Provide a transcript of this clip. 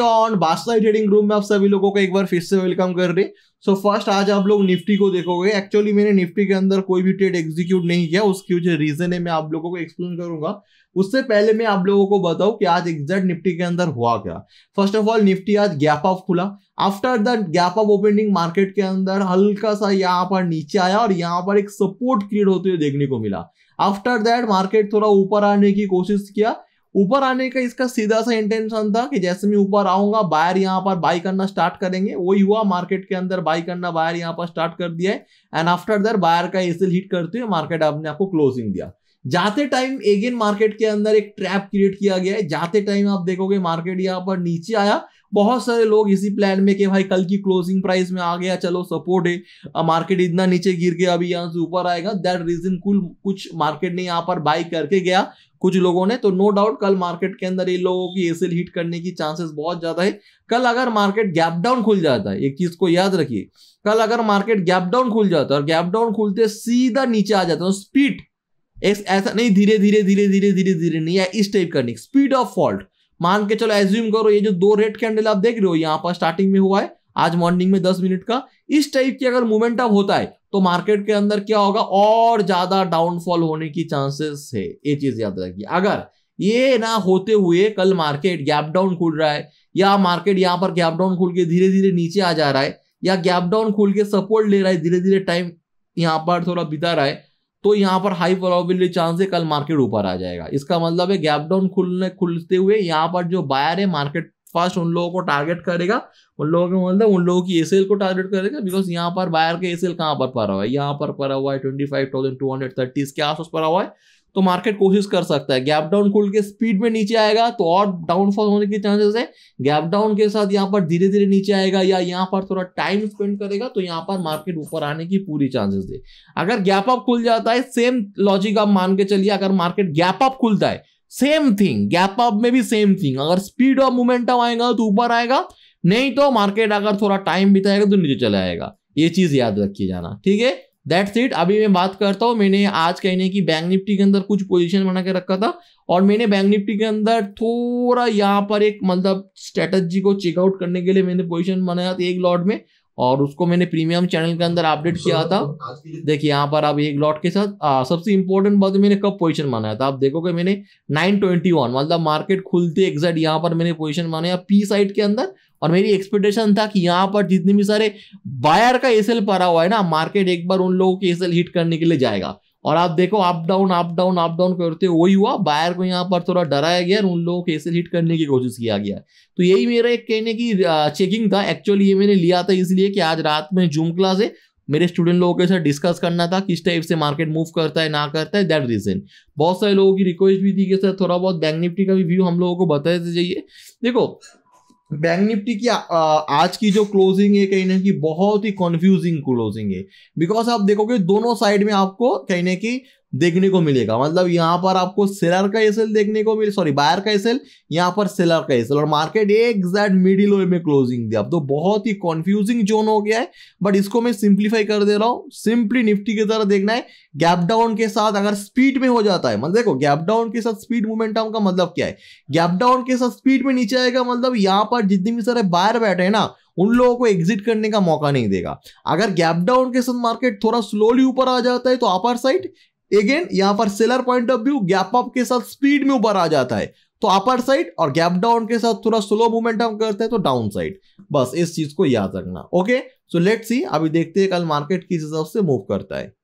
on बास्ता trading room में आप सभी लोगों को एक बार फिर से वेलकम कर रहे सो so फर्स्ट आज आप लोग निफ्टी को देखोगे एक्चुअली मैंने निफ्टी के अंदर कोई भी ट्रेड एग्जीक्यूट नहीं किया उसकी जो रीजन है मैं आप लोगों को एक्सप्लेन करूंगा उससे पहले मैं आप लोगों को बताऊं कि आज एग्जैक्ट निफ्टी के अंदर हुआ क्या फर्स्ट ऑफ ऑल निफ्टी आज गैप ऑफ खुला after that gap off opening market के अंदर हल्का सा यहाँ पर नीचे आया और यहाँ पर एक सपोर्ट क्रिएट होते हुए देखने को मिला आफ्टर दैट मार्केट थोड़ा ऊपर आने की कोशिश किया ऊपर आने का इसका सीधा सा इंटेंशन था कि जैसे मैं ऊपर आऊंगा बायर यहाँ पर बाई करना स्टार्ट करेंगे वो युवा मार्केट के अंदर बाई करना बायर यहाँ पर स्टार्ट कर दिया है एंड आफ्टर दैट बायर का एसिल हिट करते हुए मार्केट आपने आपको क्लोजिंग दिया जाते टाइम अगेन मार्केट के अंदर एक ट्रैप क्रिएट किया गया है जाते टाइम आप देखोगे मार्केट यहाँ पर नीचे आया बहुत सारे लोग इसी प्लान में कि भाई कल की क्लोजिंग प्राइस में आ गया चलो सपोर्ट है मार्केट इतना नीचे गिर गया अभी यहाँ से ऊपर आएगा दैट रीजन कुल कुछ मार्केट ने यहाँ पर बाई करके गया कुछ लोगों ने तो नो डाउट कल मार्केट के अंदर इन लोगों की एसेल हिट करने की चांसेस बहुत ज्यादा है कल अगर मार्केट गैप डाउन खुल जाता है एक चीज को याद रखिए कल अगर मार्केट गैप डाउन खुल जाता है और गैप डाउन खुलते सीधा नीचे आ जाता है तो स्पीड ऐसा नहीं धीरे धीरे धीरे धीरे धीरे धीरे नहीं इस टाइप का नहीं स्पीड ऑफ फॉल्ट मान के चलो एज्यूम करो ये जो दो रेड कैंडल आप देख रहे हो यहाँ पर स्टार्टिंग में हुआ है आज मॉर्निंग में दस मिनट का इस टाइप की अगर मूवमेंट अप होता है तो मार्केट के अंदर क्या होगा और ज्यादा डाउनफॉल होने की चांसेस है ये चीज याद रखिए अगर ये ना होते हुए कल मार्केट गैप डाउन खुल रहा है या मार्केट यहाँ पर गैप डाउन खुल के धीरे धीरे नीचे आ जा रहा है या गैप डाउन खुल के सपोर्ट ले रहा है धीरे धीरे टाइम यहाँ पर थोड़ा बिता रहा है तो यहाँ पर हाई प्रोबेबिलिटी चांस है कल मार्केट ऊपर आ जाएगा इसका मतलब है गैप डाउन खुलने खुलते हुए यहाँ पर जो बायर है मार्केट फर्स्ट उन लोगों को टारगेट करेगा उन लोगों के मतलब उन लोगों की एसेल को टारगेट करेगा बिकॉज यहाँ पर बायर के एसेल कहाँ पर पड़ा हुआ है यहाँ पर पड़ा हुआ है twenty five thousand two hundred thirty इसके आसपास पड़ा हुआ है तो मार्केट कोशिश कर सकता है गैप डाउन खुल के स्पीड में नीचे आएगा तो और डाउनफॉल होने के चांसेस है गैप डाउन के साथ यहाँ पर धीरे धीरे नीचे आएगा या यहाँ पर थोड़ा टाइम स्पेंड करेगा तो यहाँ पर मार्केट ऊपर आने की पूरी चांसेस है अगर गैप अप खुल जाता है सेम लॉजिक आप मान के चलिए अगर मार्केट गैप अप खुलता है सेम थिंग गैप अप में भी सेम थिंग अगर स्पीड ऑफ मोमेंटम आएगा तो ऊपर आएगा नहीं तो मार्केट अगर थोड़ा टाइम बिताएगा तो नीचे चला आएगा ये चीज याद रखिए जाना ठीक है दैट्स इट अभी मैं बात करता हूँ मैंने आज कहने की बैंक निफ्टी के अंदर कुछ पोजीशन बना के रखा था और मैंने बैंक निफ्टी के अंदर थोड़ा यहाँ पर एक मतलब स्ट्रेटजी को चेकआउट करने के लिए मैंने पोजीशन बनाया था एक लॉट में और उसको मैंने प्रीमियम चैनल के अंदर अपडेट किया था देखिए यहाँ पर आप एक लॉट के साथ आ, सबसे इंपॉर्टेंट बात मैंने कब पोजीशन बनाया था आप देखोगे मैंने 921 मतलब मार्केट खुलते एग्जैक्ट यहाँ पर मैंने पोजीशन बनाया पी साइड के अंदर और मेरी एक्सपेक्टेशन था कि यहाँ पर जितने भी सारे बायर का एस पड़ा हुआ है ना मार्केट एक बार उन लोगों के एस हिट करने के लिए जाएगा और आप देखो up down up down up down करते हुए वही हुआ बायर को यहाँ पर थोड़ा डराया गया और उन लोगों को एस हिट करने की कोशिश किया गया तो यही मेरा एक कहने की चेकिंग था एक्चुअली ये मैंने लिया था इसलिए कि आज रात में जूम क्लास है मेरे स्टूडेंट लोगों के साथ डिस्कस करना था किस टाइप से मार्केट मूव करता है ना करता है दैट रीजन बहुत सारे लोगों की रिक्वेस्ट भी थी कि सर थोड़ा बहुत बैंक निफ्टी का भी व्यू हम लोगों को बताते जाइए देखो बैंक निफ्टी की आज की जो क्लोजिंग है कहीं ना कि बहुत ही कंफ्यूजिंग क्लोजिंग है बिकॉज आप देखोगे दोनों साइड में आपको कहीं ना कि देखने को मिलेगा मतलब यहाँ पर आपको सेलर का एसएल देखने को मिले सॉरी बायर का एसएल यहाँ पर सेलर का एसएल और मार्केट एग्जैक्ट मिडिल वे में क्लोजिंग दिया अब तो बहुत ही कंफ्यूजिंग जोन हो गया है बट इसको मैं सिंप्लीफाई कर दे रहा हूँ सिंपली निफ्टी की तरह देखना है गैप डाउन के साथ अगर स्पीड में हो जाता है मतलब देखो गैप डाउन के साथ स्पीड मोमेंटम का मतलब क्या है गैप डाउन के साथ स्पीड में नीचे आएगा मतलब यहाँ पर जितने भी सारे बायर बैठे हैं ना उन लोगों को एग्जिट करने का मौका नहीं देगा अगर गैप डाउन के साथ मार्केट थोड़ा स्लोली ऊपर आ जाता है तो अपर साइड अगेन यहां पर seller point of view gap up के साथ स्पीड में ऊपर आ जाता है तो अपर साइड और गैप डाउन के साथ थोड़ा स्लो हम करते हैं तो डाउन साइड बस इस चीज को याद रखना ओके सो लेट सी अभी देखते हैं कल मार्केट किस हिसाब से मूव करता है